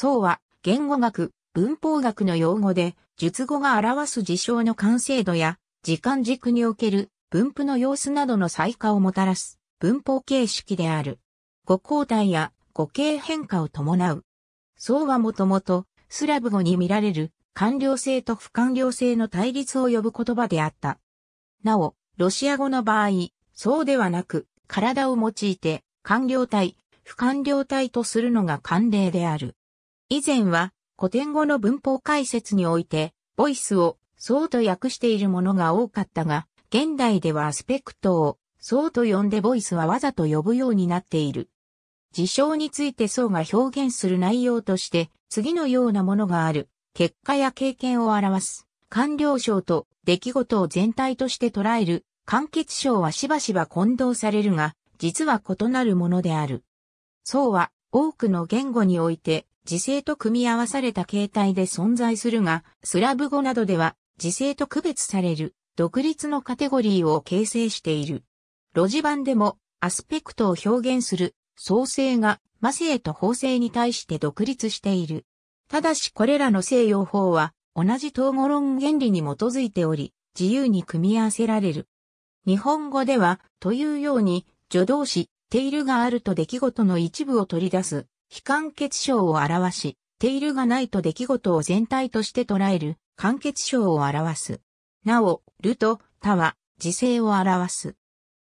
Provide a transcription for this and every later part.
層は言語学、文法学の用語で、述語が表す事象の完成度や、時間軸における分布の様子などの再化をもたらす文法形式である。語交代や語形変化を伴う。層はもともとスラブ語に見られる官僚性と不官僚性の対立を呼ぶ言葉であった。なお、ロシア語の場合、そうではなく、体を用いて、官僚体、不官僚体とするのが慣例である。以前は古典語の文法解説において、ボイスをそうと訳しているものが多かったが、現代ではアスペクトをそうと呼んでボイスはわざと呼ぶようになっている。事象についてそうが表現する内容として、次のようなものがある、結果や経験を表す、完了章と出来事を全体として捉える、完結章はしばしば混同されるが、実は異なるものである。そうは多くの言語において時制と組み合わされた形態で存在するが、スラブ語などでは時制と区別される独立のカテゴリーを形成している。路地版でもアスペクトを表現する創生が魔性と法性に対して独立している。ただしこれらの西洋法は同じ統合論原理に基づいており、自由に組み合わせられる。日本語では、というように、助動詞、テイルがあると出来事の一部を取り出す、非完結症を表し、テイルがないと出来事を全体として捉える、完結症を表す。なお、ると、たは、時勢を表す。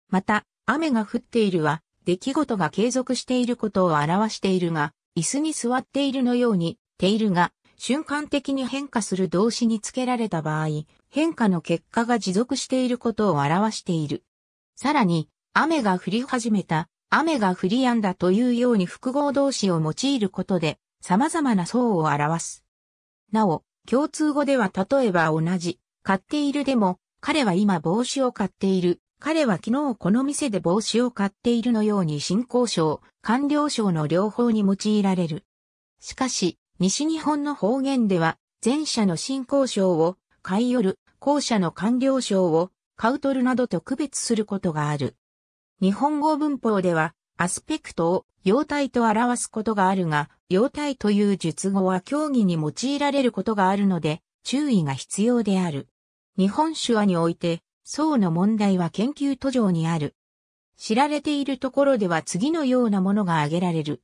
また、雨が降っているは、出来事が継続していることを表しているが、椅子に座っているのように、テイルが瞬間的に変化する動詞につけられた場合、変化の結果が持続していることを表している。さらに、雨が降り始めた雨が降り止んだというように複合動詞を用いることで様々な層を表す。なお、共通語では例えば同じ、買っているでも、彼は今帽子を買っている、彼は昨日この店で帽子を買っているのように新交渉、官僚証の両方に用いられる。しかし、西日本の方言では、前者の新交渉を、買い寄る、後者の官僚賞を、買う取るなどと区別することがある。日本語文法では、アスペクトを様態と表すことがあるが、様態という述語は競技に用いられることがあるので、注意が必要である。日本手話において、層の問題は研究途上にある。知られているところでは次のようなものが挙げられる。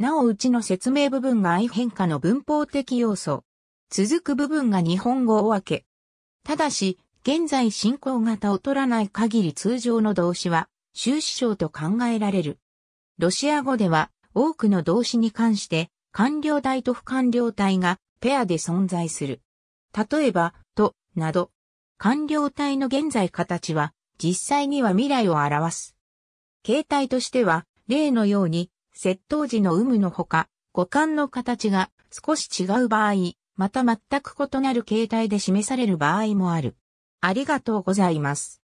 なおうちの説明部分が愛変化の文法的要素。続く部分が日本語を分け。ただし、現在進行型を取らない限り通常の動詞は、終始章と考えられる。ロシア語では多くの動詞に関して官僚体と不官僚体がペアで存在する。例えば、と、など、官僚体の現在形は実際には未来を表す。形態としては、例のように、窃盗時の有無のほか、五感の形が少し違う場合、また全く異なる形態で示される場合もある。ありがとうございます。